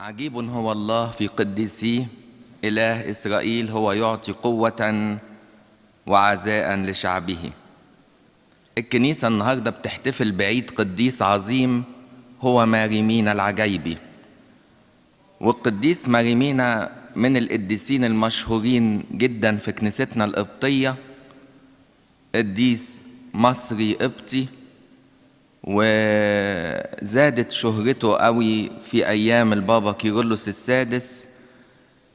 عجيب هو الله في قديسيه إله إسرائيل هو يعطي قوة وعزاء لشعبه الكنيسة النهاردة بتحتفل بعيد قديس عظيم هو ماريمينا العجيبي والقديس ماريمينا من القديسين المشهورين جدا في كنيستنا القبطية قديس مصري قبطي وزادت شهرته قوي في أيام البابا كيرلس السادس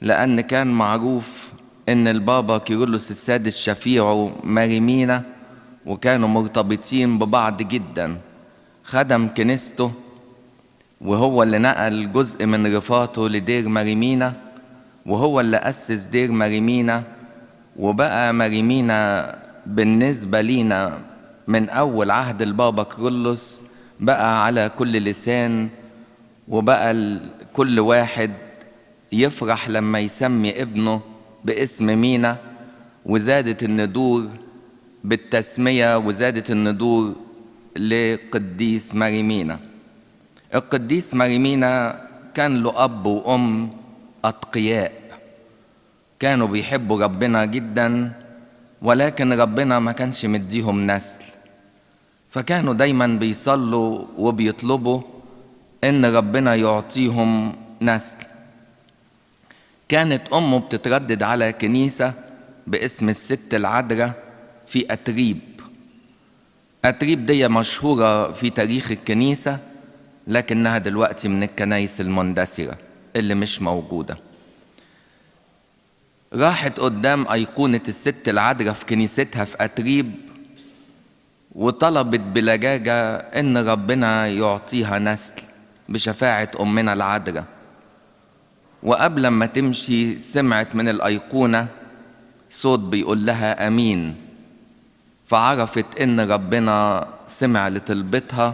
لأن كان معروف إن البابا كيرلس السادس شفيعه ماريمينا وكانوا مرتبطين ببعض جدا خدم كنيسته وهو اللي نقل جزء من رفاته لدير ماريمينا وهو اللي أسس دير ماريمينا وبقى ماريمينا بالنسبة لينا من أول عهد البابا كرولوس بقى على كل لسان وبقى كل واحد يفرح لما يسمي ابنه باسم مينا وزادت الندور بالتسمية وزادت الندور لقديس مريمينا القديس مريمينا كان له أب وأم أتقياء كانوا بيحبوا ربنا جدا ولكن ربنا ما كانش مديهم نسل فكانوا دايما بيصلوا وبيطلبوا ان ربنا يعطيهم نسل كانت امه بتتردد على كنيسه باسم الست العذراء في اتريب اتريب دي مشهوره في تاريخ الكنيسه لكنها دلوقتي من الكنايس المندثره اللي مش موجوده راحت قدام أيقونة الست العذراء في كنيستها في أتريب وطلبت بلجاجة إن ربنا يعطيها نسل بشفاعة أمنا العدرة وقبل ما تمشي سمعت من الأيقونة صوت بيقول لها أمين فعرفت إن ربنا سمع لطلبتها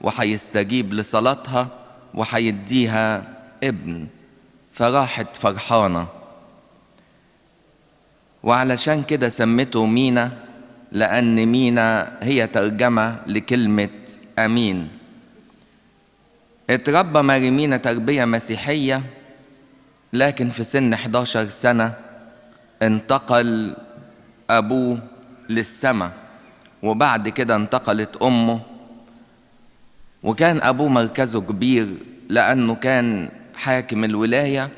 وهيستجيب لصلاتها وهيديها ابن فراحت فرحانة وعلشان كده سمته مينا لأن مينا هي ترجمة لكلمة أمين اتربى مينا تربية مسيحية لكن في سن 11 سنة انتقل أبوه للسماء وبعد كده انتقلت أمه وكان أبوه مركزه كبير لأنه كان حاكم الولاية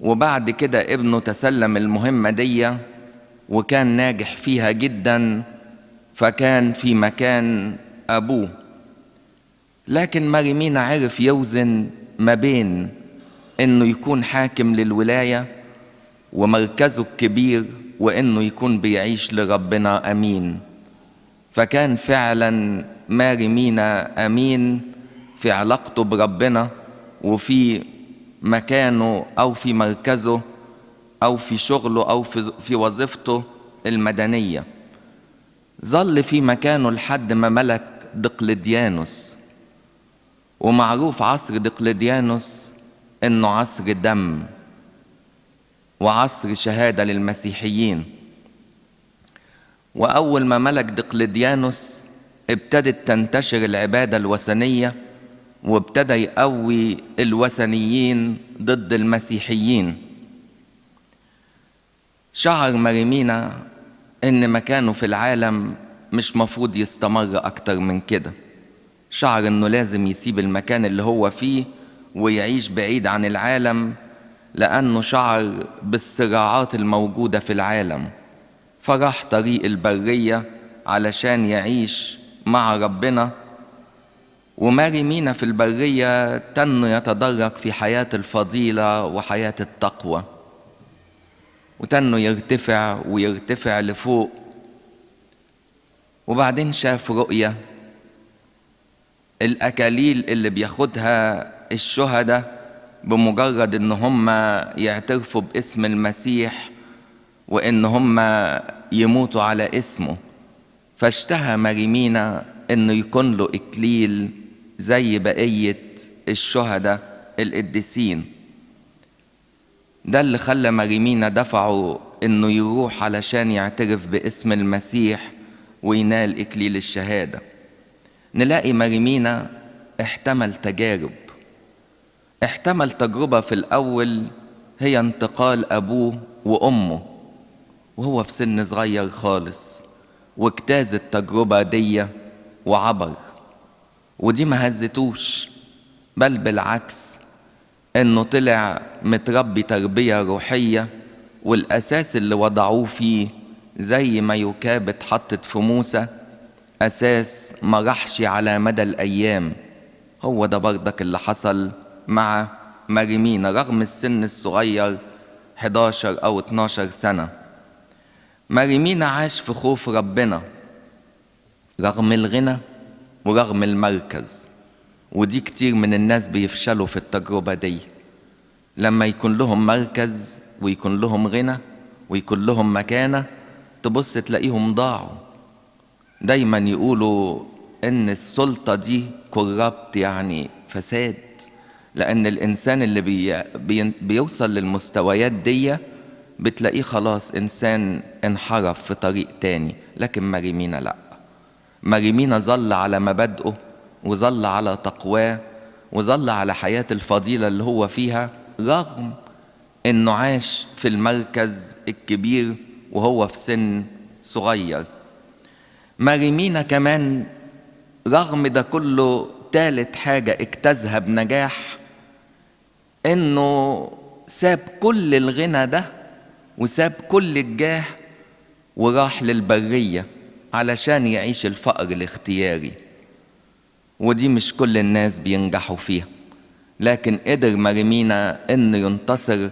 وبعد كده ابنه تسلم المهمة دي وكان ناجح فيها جدا فكان في مكان أبوه لكن ماريمينا عرف يوزن ما بين إنه يكون حاكم للولاية ومركزه الكبير وإنه يكون بيعيش لربنا أمين فكان فعلا ماري مينا أمين في علاقته بربنا وفي مكانه أو في مركزه أو في شغله أو في, وظيفته المدنية ظل في مكانه لحد ما ملك دقلديانوس ومعروف عصر دقلديانوس إنه عصر دم وعصر شهادة للمسيحيين وأول ما ملك دقلديانوس ابتدت تنتشر العبادة الوثنية وابتدى يقوي الوثنيين ضد المسيحيين شعر مريمينا إن مكانه في العالم مش مفروض يستمر أكتر من كده شعر إنه لازم يسيب المكان اللي هو فيه ويعيش بعيد عن العالم لأنه شعر بالصراعات الموجودة في العالم فراح طريق البرية علشان يعيش مع ربنا وماري مينا في البرية تنو يتدرج في حياة الفضيلة وحياة التقوى وتنه يرتفع ويرتفع لفوق وبعدين شاف رؤية الأكاليل اللي بياخدها الشهداء بمجرد إن هم يعترفوا باسم المسيح وإن هم يموتوا على اسمه فاشتهى مريمينا إنه يكون له إكليل زي بقية الشهداء القديسين ده اللي خلى مريمينا دفعوا انه يروح علشان يعترف باسم المسيح وينال اكليل الشهاده نلاقي ماريمينا احتمل تجارب احتمل تجربه في الاول هي انتقال ابوه وامه وهو في سن صغير خالص واجتاز التجربه دي وعبر ودي ما هزتوش بل بالعكس انه طلع متربي تربيه روحيه والاساس اللي وضعوه فيه زي ما يكاب اتحطت في موسى اساس ما راحش على مدى الايام هو ده بردك اللي حصل مع مريمين رغم السن الصغير 11 او 12 سنه مريمين عاش في خوف ربنا رغم الغنى ورغم المركز ودي كتير من الناس بيفشلوا في التجربة دي لما يكون لهم مركز ويكون لهم غنى ويكون لهم مكانة تبص تلاقيهم ضاعوا دايما يقولوا ان السلطة دي كربت يعني فساد لان الانسان اللي بي بي بيوصل للمستويات دي بتلاقيه خلاص انسان انحرف في طريق تاني لكن مريمينا لا مريمينا ظل على مبادئه وظل على تقواه وظل على حياة الفضيلة اللي هو فيها رغم انه عاش في المركز الكبير وهو في سن صغير مريمينا كمان رغم ده كله تالت حاجة اجتازها بنجاح انه ساب كل الغنى ده وساب كل الجاه وراح للبرية علشان يعيش الفقر الاختياري ودي مش كل الناس بينجحوا فيها لكن قدر مارمينا أن ينتصر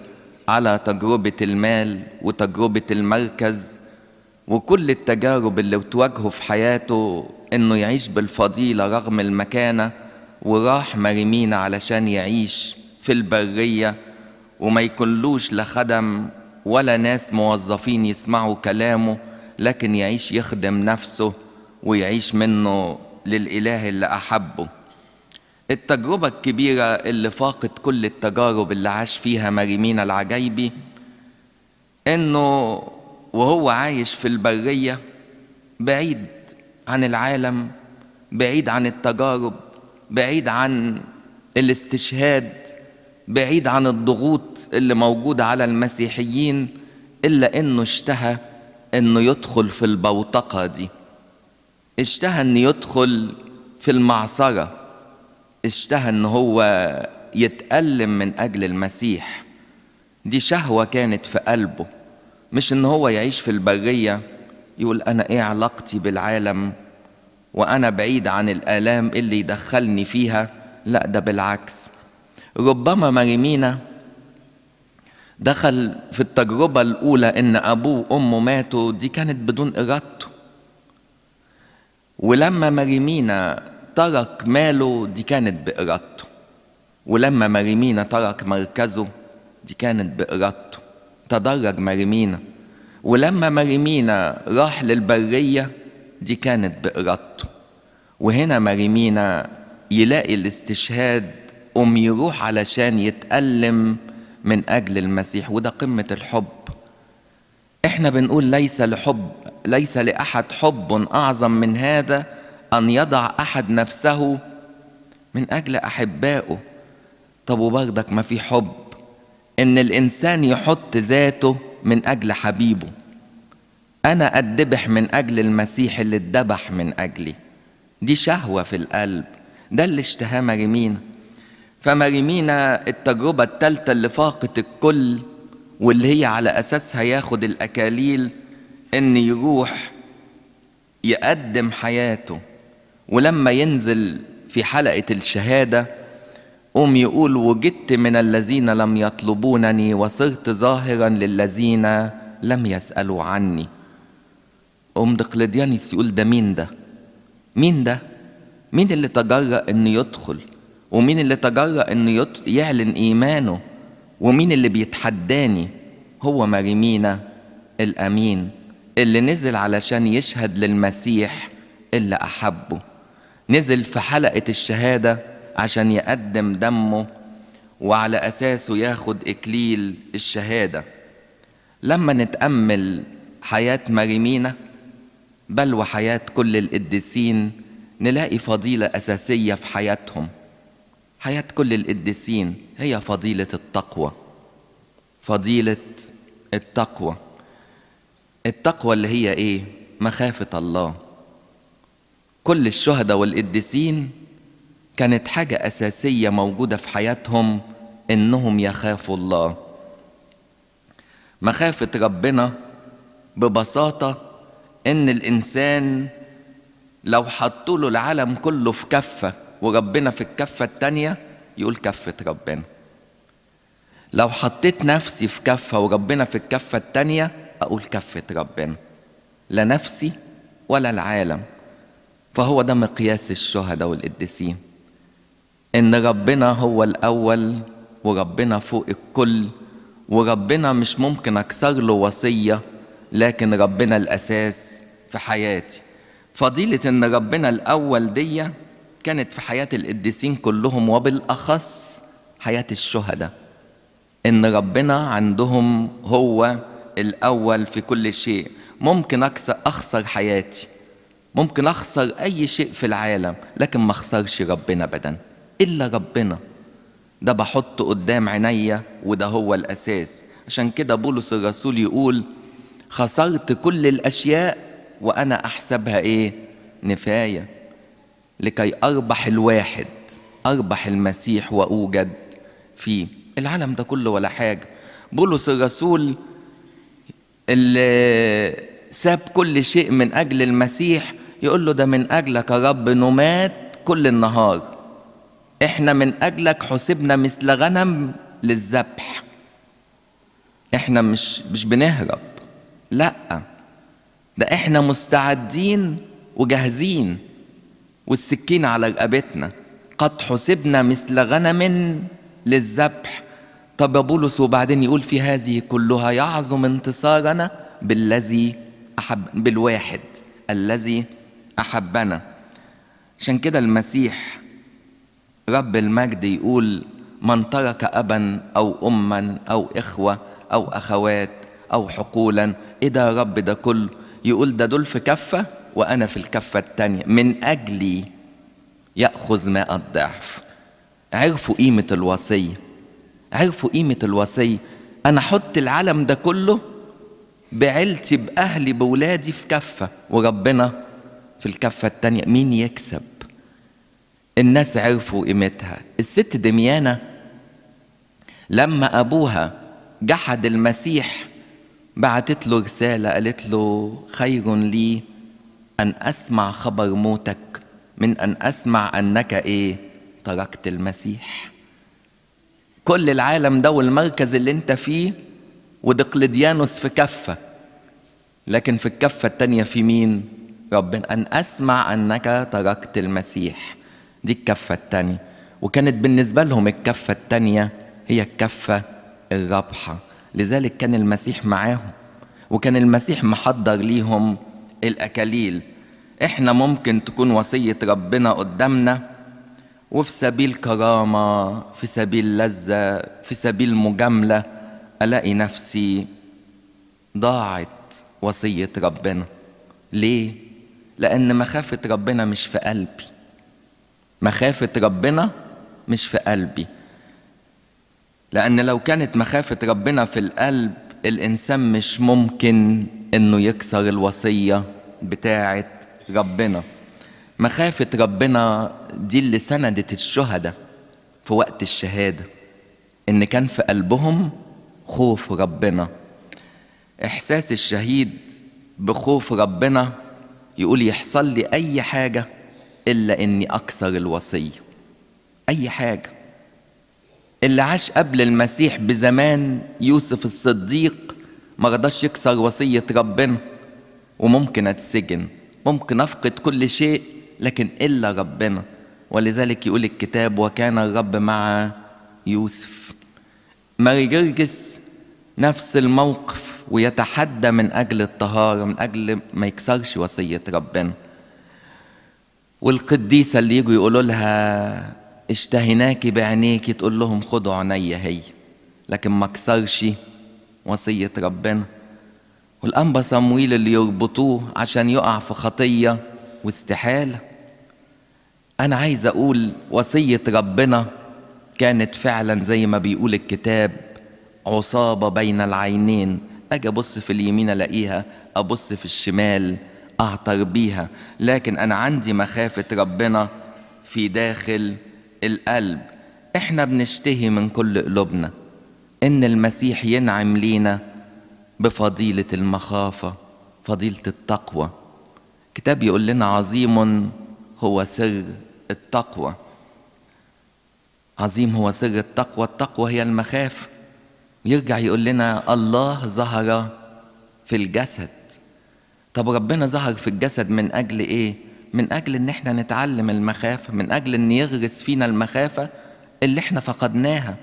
على تجربة المال وتجربة المركز وكل التجارب اللي بتواجهه في حياته انه يعيش بالفضيلة رغم المكانة وراح مارمينا علشان يعيش في البرية وما يكلوش لا خدم ولا ناس موظفين يسمعوا كلامه لكن يعيش يخدم نفسه ويعيش منه للإله اللي أحبه التجربة الكبيرة اللي فاقت كل التجارب اللي عاش فيها مريمين العجايبي إنه وهو عايش في البرية بعيد عن العالم بعيد عن التجارب بعيد عن الاستشهاد بعيد عن الضغوط اللي موجودة على المسيحيين إلا إنه اشتهى إنه يدخل في البوتقة دي اشتهى ان يدخل في المعصرة اشتهى ان هو يتألم من اجل المسيح دي شهوة كانت في قلبه مش ان هو يعيش في البرية يقول انا ايه علاقتي بالعالم وانا بعيد عن الالام اللي يدخلني فيها لا ده بالعكس ربما مريمينا دخل في التجربة الأولى إن أبوه وأمه ماتوا دي كانت بدون إرادته ولما مريمينا ترك ماله دي كانت بإرادته ولما مريمينا ترك مركزه دي كانت بإرادته تدرج مريمينا ولما مريمينا راح للبرية دي كانت بإرادته وهنا مريمينا يلاقي الاستشهاد قوم يروح علشان يتألم من أجل المسيح وده قمة الحب احنا بنقول ليس لحب ليس لاحد حب اعظم من هذا ان يضع احد نفسه من اجل احبائه طب وبرضك ما في حب ان الانسان يحط ذاته من اجل حبيبه انا اتذبح من اجل المسيح اللي اتذبح من اجلي دي شهوه في القلب ده اللي اشتهاه مريمينا فماريمينا التجربة الثالثه اللي فاقت الكل واللي هي على أساسها ياخد الأكاليل ان يروح يقدم حياته ولما ينزل في حلقه الشهاده قوم يقول وجدت من الذين لم يطلبونني وصرت ظاهرا للذين لم يسالوا عني قوم دقلديانيس يقول ده مين ده مين ده مين اللي تجرأ انه يدخل ومين اللي تجرأ انه يعلن ايمانه ومين اللي بيتحداني هو مريمينا الامين اللي نزل علشان يشهد للمسيح اللي أحبه نزل في حلقة الشهادة عشان يقدم دمه وعلى أساسه ياخد إكليل الشهادة لما نتأمل حياة مريمينا بل وحياة كل القديسين نلاقي فضيلة أساسية في حياتهم حياة كل القديسين هي فضيلة التقوى فضيلة التقوى التقوى اللي هي ايه مخافه الله كل الشهداء والقديسين كانت حاجه اساسيه موجوده في حياتهم انهم يخافوا الله مخافه ربنا ببساطه ان الانسان لو حطوا له العالم كله في كفه وربنا في الكفه التانيه يقول كفه ربنا لو حطيت نفسي في كفه وربنا في الكفه التانيه أقول كفة ربنا لا نفسي ولا العالم فهو ده مقياس الشهداء والقديسين إن ربنا هو الأول وربنا فوق الكل وربنا مش ممكن أكسر له وصية لكن ربنا الأساس في حياتي فضيلة إن ربنا الأول دي كانت في حياة القديسين كلهم وبالأخص حياة الشهداء إن ربنا عندهم هو الأول في كل شيء ممكن أكسر أخسر حياتي ممكن أخسر أي شيء في العالم لكن ما أخسرش ربنا أبدا إلا ربنا ده بحطه قدام عينيا وده هو الأساس عشان كده بولس الرسول يقول خسرت كل الأشياء وأنا أحسبها إيه نفاية لكي أربح الواحد أربح المسيح وأوجد فيه العالم ده كله ولا حاجة بولس الرسول اللي ساب كل شيء من أجل المسيح يقول له ده من أجلك يا رب نمات كل النهار إحنا من أجلك حسبنا مثل غنم للذبح إحنا مش مش بنهرب لأ ده إحنا مستعدين وجاهزين والسكين على رقبتنا قد حسبنا مثل غنم للذبح طب بولس وبعدين يقول في هذه كلها يعظم انتصارنا بالذي أحب بالواحد الذي أحبنا عشان كده المسيح رب المجد يقول من ترك أبا أو أما أو إخوة أو أخوات أو حقولا إيه ده يا رب ده كله يقول ده دول في كفة وأنا في الكفة التانية من أجلي يأخذ ماء الضعف عرفوا قيمة الوصية عرفوا قيمة الوصية أنا أحط العلم ده كله بعيلتي بأهلي بولادي في كفة وربنا في الكفة التانية مين يكسب الناس عرفوا قيمتها الست دميانة لما أبوها جحد المسيح بعتت له رسالة قالت له خير لي أن أسمع خبر موتك من أن أسمع أنك إيه تركت المسيح كل العالم ده والمركز اللي انت فيه ودقلديانوس في كفة لكن في الكفة التانية في مين ربنا أن أسمع أنك تركت المسيح دي الكفة التانية وكانت بالنسبة لهم الكفة التانية هي الكفة الرابحة لذلك كان المسيح معاهم وكان المسيح محضر ليهم الأكاليل احنا ممكن تكون وصية ربنا قدامنا وفي سبيل كرامة في سبيل لذة في سبيل مجاملة ألاقي نفسي ضاعت وصية ربنا ليه؟ لأن مخافة ربنا مش في قلبي مخافة ربنا مش في قلبي لأن لو كانت مخافة ربنا في القلب الإنسان مش ممكن إنه يكسر الوصية بتاعة ربنا مخافة ربنا دي اللي سندت الشهداء في وقت الشهادة إن كان في قلبهم خوف ربنا إحساس الشهيد بخوف ربنا يقول يحصل لي أي حاجة إلا إني أكسر الوصية أي حاجة اللي عاش قبل المسيح بزمان يوسف الصديق ما رضاش يكسر وصية ربنا وممكن أتسجن ممكن أفقد كل شيء لكن إلا ربنا ولذلك يقول الكتاب وكان الرب مع يوسف ماري جرجس نفس الموقف ويتحدى من أجل الطهارة من أجل ما يكسرش وصية ربنا والقديسة اللي يجوا يقولوا لها اشتهيناكي بعينيكي تقول لهم خدوا عينيا هي لكن ما كسرش وصية ربنا والأنبا صمويل اللي يربطوه عشان يقع في خطية واستحالة أنا عايز أقول وصية ربنا كانت فعلا زي ما بيقول الكتاب عصابة بين العينين أجي أبص في اليمين ألاقيها أبص في الشمال أعطر بيها لكن أنا عندي مخافة ربنا في داخل القلب إحنا بنشتهي من كل قلوبنا إن المسيح ينعم لينا بفضيلة المخافة فضيلة التقوى كتاب يقول لنا عظيم هو سر التقوى عظيم هو سر التقوى التقوى هي المخافة يرجع يقول لنا الله ظهر في الجسد طب ربنا ظهر في الجسد من أجل إيه؟ من أجل إن إحنا نتعلم المخافة من أجل إن يغرس فينا المخافة اللي إحنا فقدناها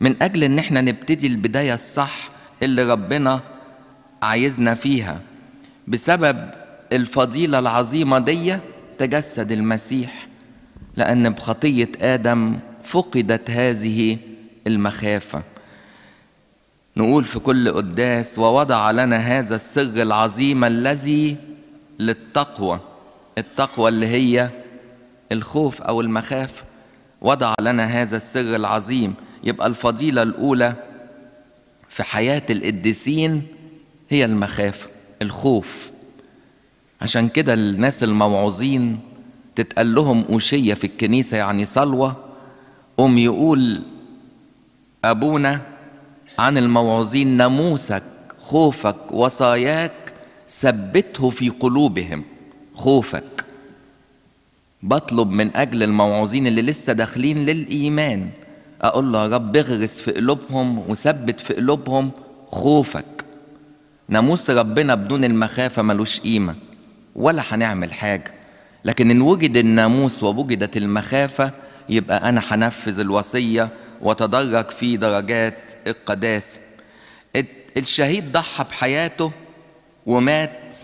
من أجل إن إحنا نبتدي البداية الصح اللي ربنا عايزنا فيها بسبب الفضيلة العظيمة دي تجسد المسيح لأن بخطية آدم فقدت هذه المخافة نقول في كل قداس ووضع لنا هذا السر العظيم الذي للتقوى التقوى اللي هي الخوف أو المخافة وضع لنا هذا السر العظيم يبقى الفضيلة الأولى في حياة القديسين هي المخافة الخوف عشان كده الناس الموعوظين تتقال لهم أوشية في الكنيسة يعني صلوة قوم يقول أبونا عن الموعوظين ناموسك خوفك وصاياك ثبته في قلوبهم خوفك بطلب من أجل الموعوظين اللي لسه داخلين للإيمان أقول له يا رب اغرس في قلوبهم وثبت في قلوبهم خوفك ناموس ربنا بدون المخافة ملوش قيمة ولا هنعمل حاجة لكن إن وجد الناموس ووجدت المخافة يبقى أنا هنفذ الوصية وتدرج في درجات القداسة الشهيد ضحى بحياته ومات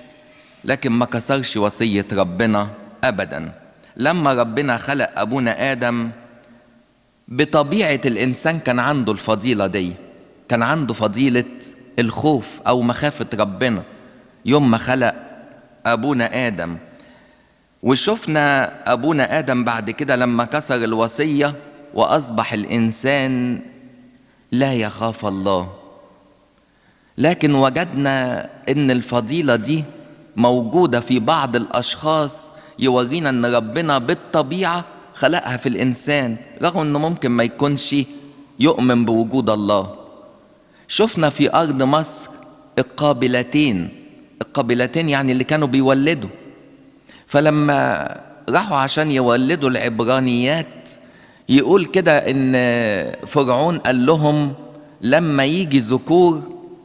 لكن ما كسرش وصية ربنا أبدا لما ربنا خلق أبونا آدم بطبيعة الإنسان كان عنده الفضيلة دي كان عنده فضيلة الخوف أو مخافة ربنا يوم ما خلق أبونا آدم وشفنا أبونا آدم بعد كده لما كسر الوصية وأصبح الإنسان لا يخاف الله لكن وجدنا ان الفضيله دي موجوده في بعض الاشخاص يورينا ان ربنا بالطبيعه خلقها في الانسان رغم انه ممكن ما يكونش يؤمن بوجود الله شفنا في ارض مصر القابلتين القابلتين يعني اللي كانوا بيولدوا فلما راحوا عشان يولدوا العبرانيات يقول كده ان فرعون قال لهم لما يجي ذكور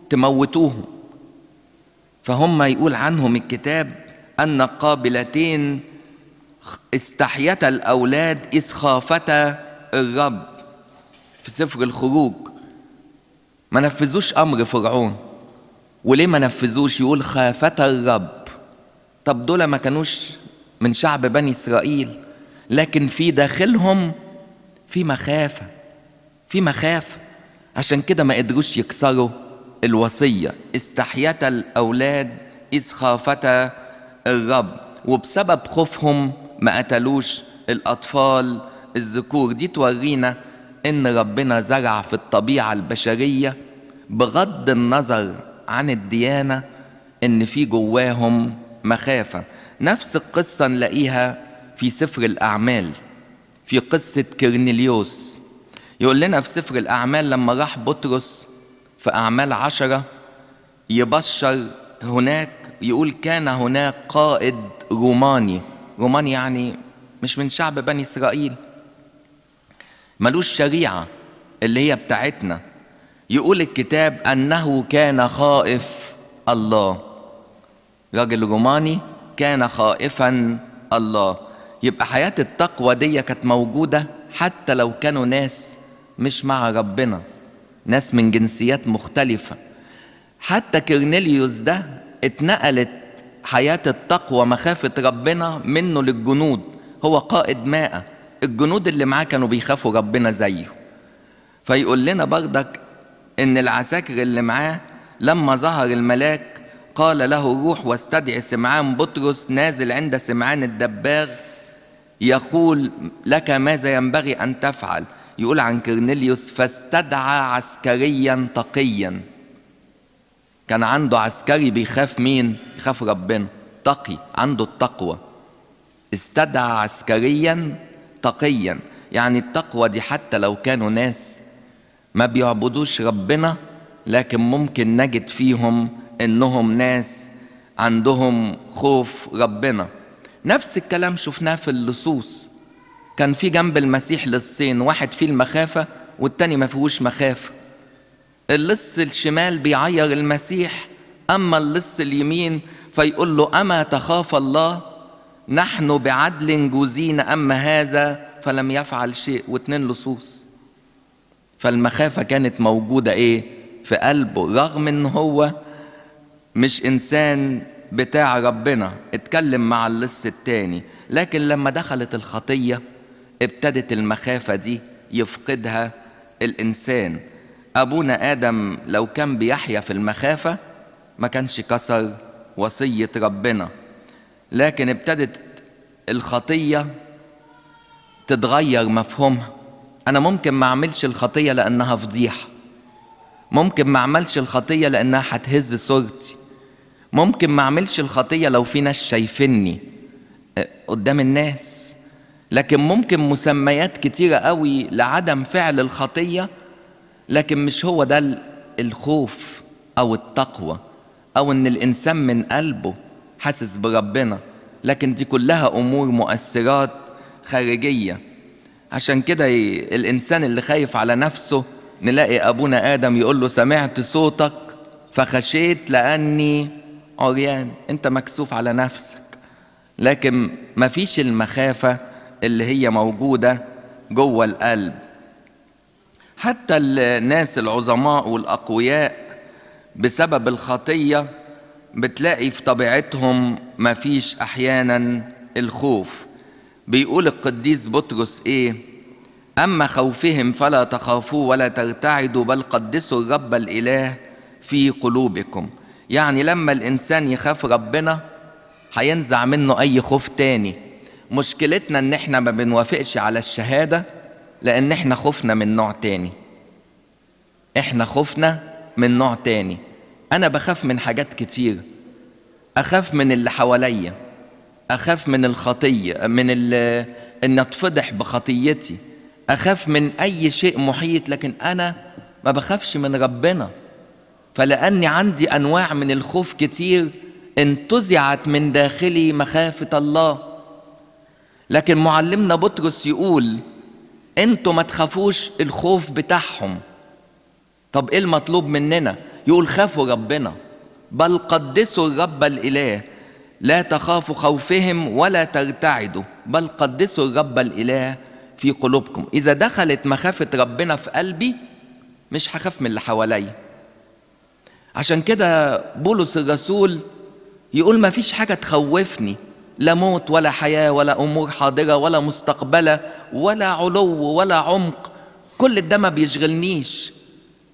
تموتوهم فهم يقول عنهم الكتاب ان قابلتين استحيتا الاولاد اذ خافتا الرب في سفر الخروج ما نفذوش امر فرعون وليه ما نفذوش يقول خافتا الرب طب دول ما كانوش من شعب بني اسرائيل لكن في داخلهم في مخافه في مخافه عشان كده ما قدروش يكسروا الوصيه استحيت الاولاد اذ خافتا الرب وبسبب خوفهم ما قتلوش الاطفال الذكور دي تورينا ان ربنا زرع في الطبيعه البشريه بغض النظر عن الديانه ان في جواهم مخافة نفس القصة نلاقيها في سفر الأعمال في قصة كرنيليوس يقول لنا في سفر الأعمال لما راح بطرس في أعمال عشرة يبشر هناك يقول كان هناك قائد روماني روماني يعني مش من شعب بني إسرائيل ملوش شريعة اللي هي بتاعتنا يقول الكتاب أنه كان خائف الله راجل روماني كان خائفا الله يبقى حياة التقوى دي كانت موجودة حتى لو كانوا ناس مش مع ربنا ناس من جنسيات مختلفة حتى كيرنيليوس ده اتنقلت حياة التقوى مخافة ربنا منه للجنود هو قائد ماء الجنود اللي معاه كانوا بيخافوا ربنا زيه فيقول لنا بردك ان العساكر اللي معاه لما ظهر الملاك قال له روح واستدع سمعان بطرس نازل عند سمعان الدباغ يقول لك ماذا ينبغي أن تفعل يقول عن كرنيليوس فاستدعى عسكريا تقيا كان عنده عسكري بيخاف مين يخاف ربنا تقي عنده التقوى استدعى عسكريا تقيا يعني التقوى دي حتى لو كانوا ناس ما بيعبدوش ربنا لكن ممكن نجد فيهم انهم ناس عندهم خوف ربنا نفس الكلام شفناه في اللصوص كان في جنب المسيح لصين واحد فيه المخافة والتاني ما فيهوش مخافة اللص الشمال بيعير المسيح أما اللص اليمين فيقول له أما تخاف الله نحن بعدل جوزين أما هذا فلم يفعل شيء واتنين لصوص فالمخافة كانت موجودة إيه في قلبه رغم إن هو مش إنسان بتاع ربنا اتكلم مع اللص التاني لكن لما دخلت الخطية ابتدت المخافة دي يفقدها الإنسان أبونا آدم لو كان بيحيا في المخافة ما كانش كسر وصية ربنا لكن ابتدت الخطية تتغير مفهومها أنا ممكن ما أعملش الخطية لأنها فضيحة ممكن ما أعملش الخطية لأنها هتهز صورتي ممكن ما اعملش الخطيه لو في ناس شايفيني آه، قدام الناس لكن ممكن مسميات كتيره قوي لعدم فعل الخطيه لكن مش هو ده الخوف او التقوى او ان الانسان من قلبه حاسس بربنا لكن دي كلها امور مؤثرات خارجيه عشان كده الانسان اللي خايف على نفسه نلاقي ابونا ادم يقول له سمعت صوتك فخشيت لاني عريان انت مكسوف على نفسك لكن مفيش المخافة اللي هي موجودة جوه القلب حتى الناس العظماء والأقوياء بسبب الخطية بتلاقي في طبيعتهم مفيش أحيانا الخوف بيقول القديس بطرس إيه أما خوفهم فلا تخافوا ولا ترتعدوا بل قدسوا الرب الإله في قلوبكم يعني لما الإنسان يخاف ربنا هينزع منه أي خوف تاني مشكلتنا إن إحنا ما بنوافقش على الشهادة لأن إحنا خوفنا من نوع تاني إحنا خوفنا من نوع تاني أنا بخاف من حاجات كتير أخاف من اللي حواليا أخاف من الخطية من إن أتفضح بخطيتي أخاف من أي شيء محيط لكن أنا ما بخافش من ربنا فلأني عندي أنواع من الخوف كتير انتزعت من داخلي مخافة الله لكن معلمنا بطرس يقول انتوا ما تخافوش الخوف بتاعهم طب ايه المطلوب مننا يقول خافوا ربنا بل قدسوا الرب الاله لا تخافوا خوفهم ولا ترتعدوا بل قدسوا الرب الاله في قلوبكم اذا دخلت مخافه ربنا في قلبي مش هخاف من اللي حواليا عشان كده بولس الرسول يقول ما فيش حاجة تخوفني لا موت ولا حياة ولا أمور حاضرة ولا مستقبلة ولا علو ولا عمق كل ده ما بيشغلنيش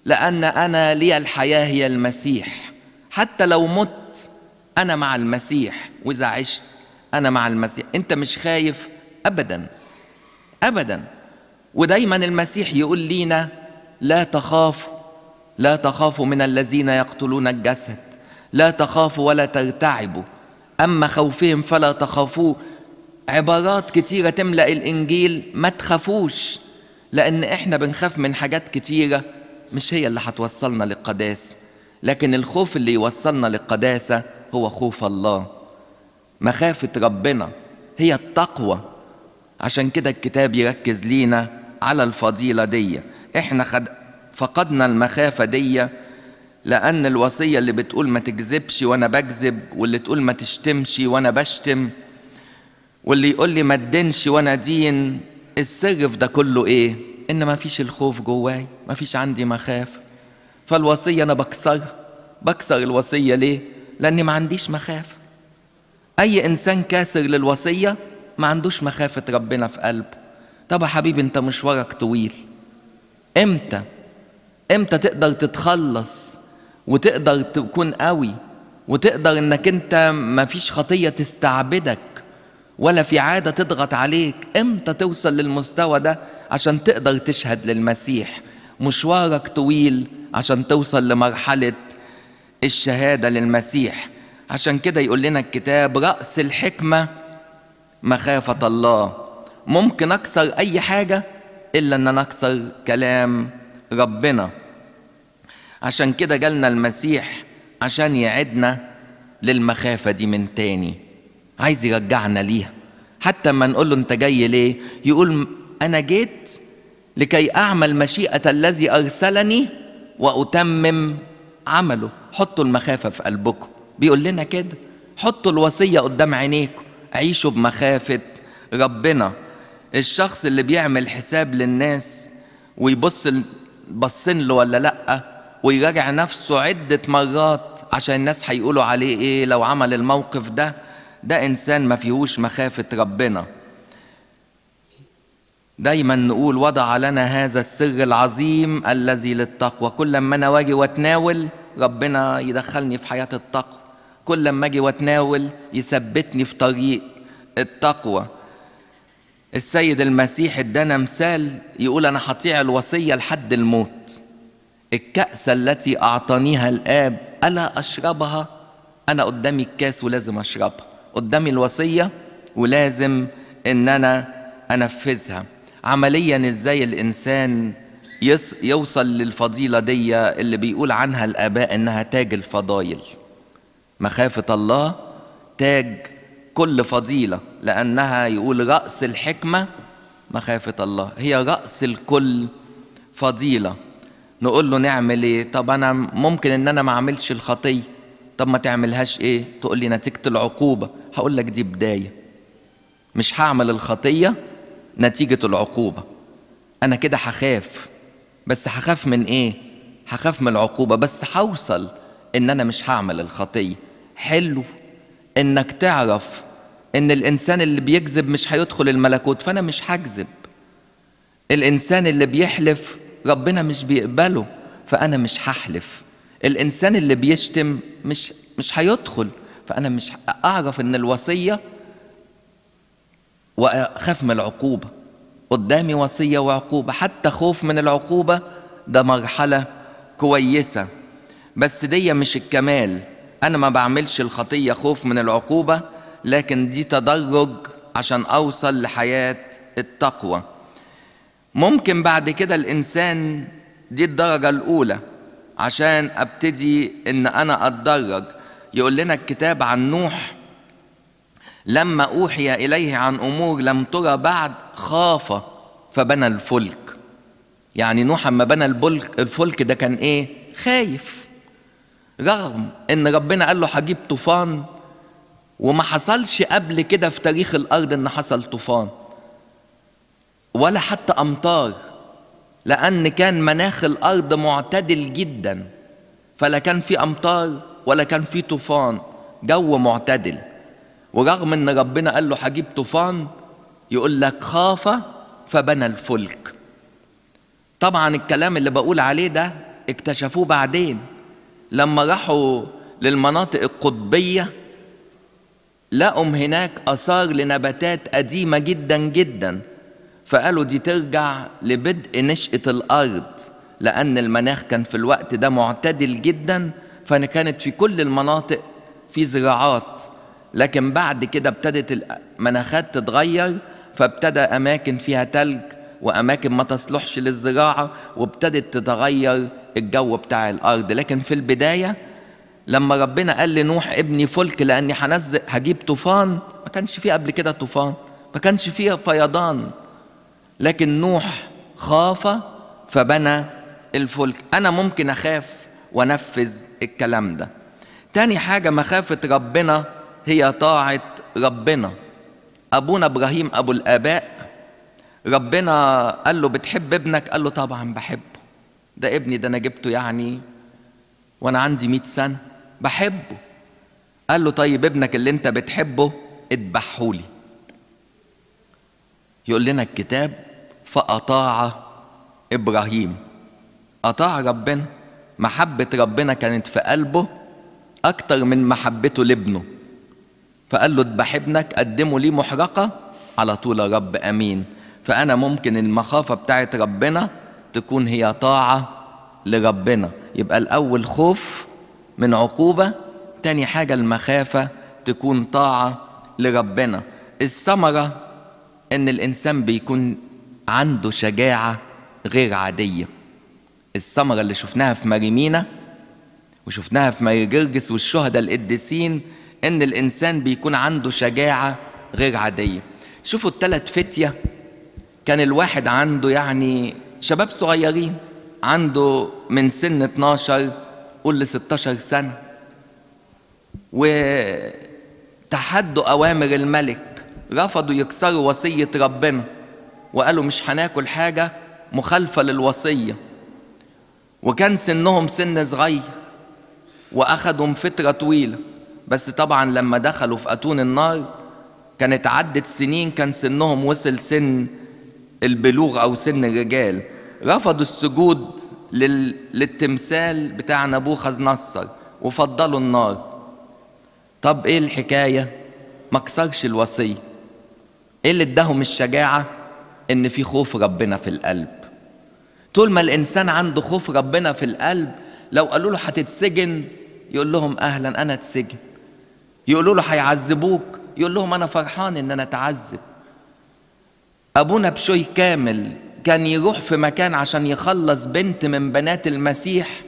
لأن أنا لي الحياة هي المسيح حتى لو مت أنا مع المسيح وإذا عشت أنا مع المسيح أنت مش خايف أبدا أبدا ودايما المسيح يقول لينا لا تخافوا لا تخافوا من الذين يقتلون الجسد لا تخافوا ولا ترتعبوا أما خوفهم فلا تخافوه عبارات كتيرة تملأ الإنجيل ما تخافوش لأن إحنا بنخاف من حاجات كتيرة مش هي اللي هتوصلنا للقداسة لكن الخوف اللي يوصلنا للقداسة هو خوف الله مخافة ربنا هي التقوى عشان كده الكتاب يركز لينا على الفضيلة دي إحنا خد فقدنا المخافة دي لأن الوصية اللي بتقول ما تكذبش وأنا بكذب واللي تقول ما تشتمش وأنا بشتم واللي يقول لي ما تدينش وأنا دين السر ده كله إيه؟ إن ما فيش الخوف جواي ما فيش عندي مخافة فالوصية أنا بكسرها بكسر الوصية ليه؟ لأني ما عنديش مخافة أي إنسان كاسر للوصية ما عندوش مخافة ربنا في قلبه طب يا حبيبي أنت مشوارك طويل إمتى امتى تقدر تتخلص وتقدر تكون قوي وتقدر انك انت مفيش خطيه تستعبدك ولا في عاده تضغط عليك امتى توصل للمستوى ده عشان تقدر تشهد للمسيح مشوارك طويل عشان توصل لمرحله الشهاده للمسيح عشان كده يقول لنا الكتاب راس الحكمه مخافه الله ممكن اكسر اي حاجه الا ان انا اكسر كلام ربنا عشان كده جالنا المسيح عشان يعدنا للمخافة دي من تاني عايز يرجعنا ليها حتى ما نقول له انت جاي ليه يقول انا جيت لكي اعمل مشيئة الذي ارسلني واتمم عمله حطوا المخافة في قلبكم بيقول لنا كده حطوا الوصية قدام عينيكم عيشوا بمخافة ربنا الشخص اللي بيعمل حساب للناس ويبص باصين له ولا لا ويراجع نفسه عدة مرات عشان الناس هيقولوا عليه ايه لو عمل الموقف ده ده انسان ما فيهوش مخافة ربنا دايما نقول وضع لنا هذا السر العظيم الذي للتقوى كل ما انا واجي واتناول ربنا يدخلني في حياة التقوى كل ما اجي واتناول يثبتني في طريق التقوى السيد المسيح ادانا مثال يقول انا هطيع الوصيه لحد الموت الكأس التي أعطانيها الآب ألا أشربها أنا قدامي الكاس ولازم أشربها قدامي الوصية ولازم إن أنا أنفذها عمليا إزاي الإنسان يوصل للفضيلة دي اللي بيقول عنها الآباء إنها تاج الفضايل مخافة الله تاج كل فضيلة لأنها يقول رأس الحكمة مخافة الله هي رأس الكل فضيلة نقول له نعمل ايه طب انا ممكن ان انا ما اعملش الخطيه طب ما تعملهاش ايه تقول لي نتيجه العقوبه هقول لك دي بدايه مش هعمل الخطيه نتيجه العقوبه انا كده هخاف بس هخاف من ايه هخاف من العقوبه بس هوصل ان انا مش هعمل الخطيه حلو انك تعرف ان الانسان اللي بيكذب مش هيدخل الملكوت فانا مش هكذب الانسان اللي بيحلف ربنا مش بيقبله فانا مش هحلف الانسان اللي بيشتم مش مش هيدخل فانا مش اعرف ان الوصيه واخاف من العقوبه قدامي وصيه وعقوبه حتى خوف من العقوبه ده مرحله كويسه بس دي مش الكمال أنا ما بعملش الخطية خوف من العقوبة لكن دي تدرج عشان أوصل لحياة التقوى ممكن بعد كده الإنسان دي الدرجة الأولى عشان أبتدي إن أنا أتدرج يقول لنا الكتاب عن نوح لما أوحي إليه عن أمور لم ترى بعد خاف فبنى الفلك يعني نوح أما بنى الفلك ده كان إيه؟ خايف رغم ان ربنا قال له هجيب طوفان وما حصلش قبل كده في تاريخ الارض ان حصل طوفان ولا حتى امطار لان كان مناخ الارض معتدل جدا فلا كان في امطار ولا كان في طوفان جو معتدل ورغم ان ربنا قال له هجيب طوفان يقول لك خاف فبنى الفلك طبعا الكلام اللي بقول عليه ده اكتشفوه بعدين لما راحوا للمناطق القطبية لقوا هناك آثار لنباتات قديمة جدا جدا فقالوا دي ترجع لبدء نشأة الأرض لأن المناخ كان في الوقت ده معتدل جدا فأنا كانت في كل المناطق في زراعات لكن بعد كده ابتدت المناخات تتغير فابتدى أماكن فيها تلج وأماكن ما تصلحش للزراعة وابتدت تتغير الجو بتاع الارض لكن في البدايه لما ربنا قال لنوح ابني فلك لاني هنزل هجيب طوفان ما كانش فيه قبل كده طوفان ما كانش فيه فيضان لكن نوح خاف فبنى الفلك انا ممكن اخاف وانفذ الكلام ده تاني حاجه مخافه ربنا هي طاعه ربنا ابونا ابراهيم ابو الاباء ربنا قال له بتحب ابنك قال له طبعا بحبه ده ابني ده انا جبته يعني وانا عندي مئة سنه بحبه قال له طيب ابنك اللي انت بتحبه اذبحهولي يقول لنا الكتاب فأطاع إبراهيم أطاع ربنا محبة ربنا كانت في قلبه أكتر من محبته لابنه فقال له اذبح ابنك قدمه لي محرقة على طول يا رب أمين فأنا ممكن المخافة بتاعت ربنا تكون هي طاعة لربنا يبقى الأول خوف من عقوبة تاني حاجة المخافة تكون طاعة لربنا الثمرة إن الإنسان بيكون عنده شجاعة غير عادية الثمرة اللي شفناها في مريمينا وشفناها في ماري جرجس والشهداء القديسين إن الإنسان بيكون عنده شجاعة غير عادية شوفوا التلات فتية كان الواحد عنده يعني شباب صغيرين عنده من سن 12 قول ل 16 سنة وتحدوا أوامر الملك رفضوا يكسروا وصية ربنا وقالوا مش هناكل حاجة مخالفة للوصية وكان سنهم سن صغير وأخدهم فترة طويلة بس طبعا لما دخلوا في أتون النار كانت عدت سنين كان سنهم وصل سن البلوغ أو سن الرجال رفضوا السجود لل... للتمثال بتاع نبوخذ نصر وفضلوا النار طب ايه الحكايه ما كسرش الوصيه ايه اللي اداهم الشجاعه ان في خوف ربنا في القلب طول ما الانسان عنده خوف ربنا في القلب لو قالوا له هتتسجن يقول لهم اهلا انا اتسجن يقولوا له هيعذبوك يقول لهم انا فرحان ان انا اتعذب ابونا بشوي كامل كان يروح في مكان عشان يخلص بنت من بنات المسيح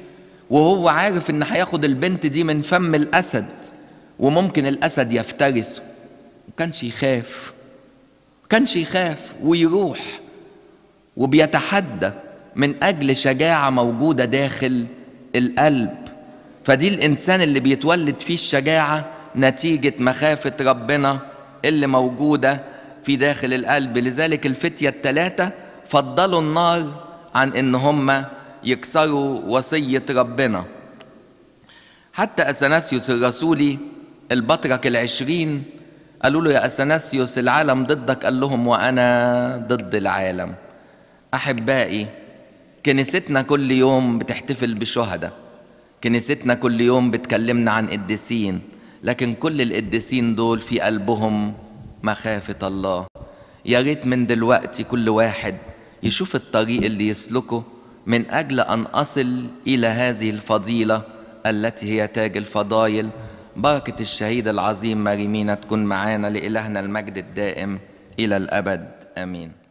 وهو عارف ان هياخد البنت دي من فم الاسد وممكن الاسد يفترسه وكانش يخاف كانش يخاف ويروح وبيتحدى من اجل شجاعه موجوده داخل القلب فدي الانسان اللي بيتولد فيه الشجاعه نتيجه مخافه ربنا اللي موجوده في داخل القلب لذلك الفتيه الثلاثه فضلوا النار عن ان هم يكسروا وصيه ربنا حتى اثناسيوس الرسولي البطرك العشرين قالوا له يا اثناسيوس العالم ضدك قال لهم وانا ضد العالم احبائي كنيستنا كل يوم بتحتفل بشهداء كنيستنا كل يوم بتكلمنا عن قديسين لكن كل القديسين دول في قلبهم مخافه الله يا ريت من دلوقتي كل واحد يشوف الطريق اللي يسلكه من أجل أن أصل إلى هذه الفضيلة التي هي تاج الفضائل بركة الشهيد العظيم ماري مينا تكون معانا لإلهنا المجد الدائم إلى الأبد آمين